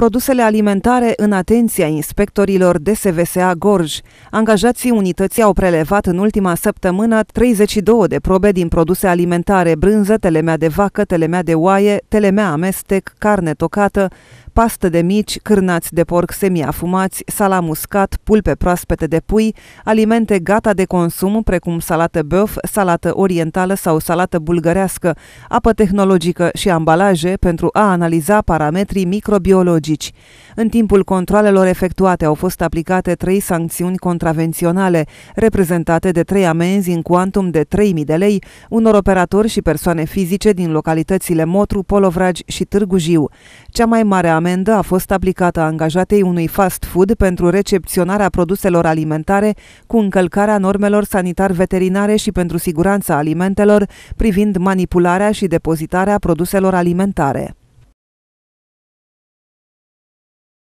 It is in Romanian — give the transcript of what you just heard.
produsele alimentare în atenția inspectorilor de SVSA Gorj. Angajații unității au prelevat în ultima săptămână 32 de probe din produse alimentare, brânză, telemea de vacă, telemea de oaie, telemea amestec, carne tocată, pastă de mici, cârnați de porc semiafumați, salam uscat, pulpe proaspete de pui, alimente gata de consum precum salată băf, salată orientală sau salată bulgărească, apă tehnologică și ambalaje pentru a analiza parametrii microbiologici. În timpul controlelor efectuate au fost aplicate trei sancțiuni contravenționale, reprezentate de trei amenzi în cuantum de 3.000 de lei, unor operatori și persoane fizice din localitățile Motru, Polovragi și Târgu Jiu. Cea mai mare amenzi amendă a fost aplicată a angajatei unui fast food pentru recepționarea produselor alimentare cu încălcarea normelor sanitar-veterinare și pentru siguranța alimentelor privind manipularea și depozitarea produselor alimentare.